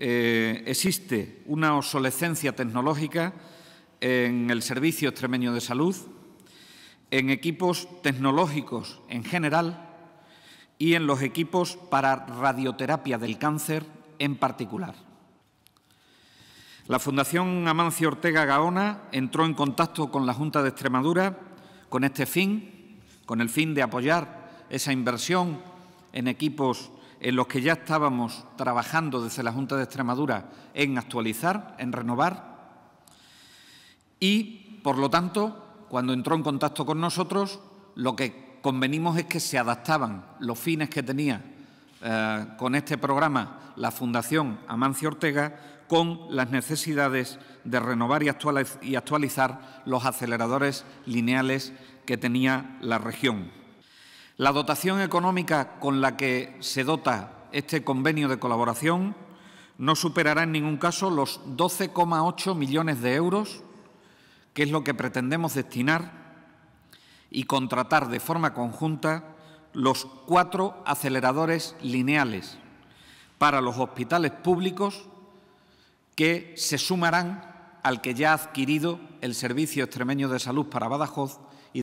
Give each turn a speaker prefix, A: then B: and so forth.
A: Eh, existe una obsolescencia tecnológica en el Servicio Extremeño de Salud, en equipos tecnológicos en general y en los equipos para radioterapia del cáncer en particular. La Fundación Amancio Ortega Gaona entró en contacto con la Junta de Extremadura con este fin, con el fin de apoyar esa inversión en equipos en los que ya estábamos trabajando desde la Junta de Extremadura en actualizar, en renovar, y por lo tanto, cuando entró en contacto con nosotros, lo que convenimos es que se adaptaban los fines que tenía eh, con este programa la Fundación Amancio Ortega con las necesidades de renovar y actualizar los aceleradores lineales que tenía la región. La dotación económica con la que se dota este convenio de colaboración no superará en ningún caso los 12,8 millones de euros, que es lo que pretendemos destinar y contratar de forma conjunta los cuatro aceleradores lineales para los hospitales públicos que se sumarán al que ya ha adquirido el Servicio Extremeño de Salud para Badajoz y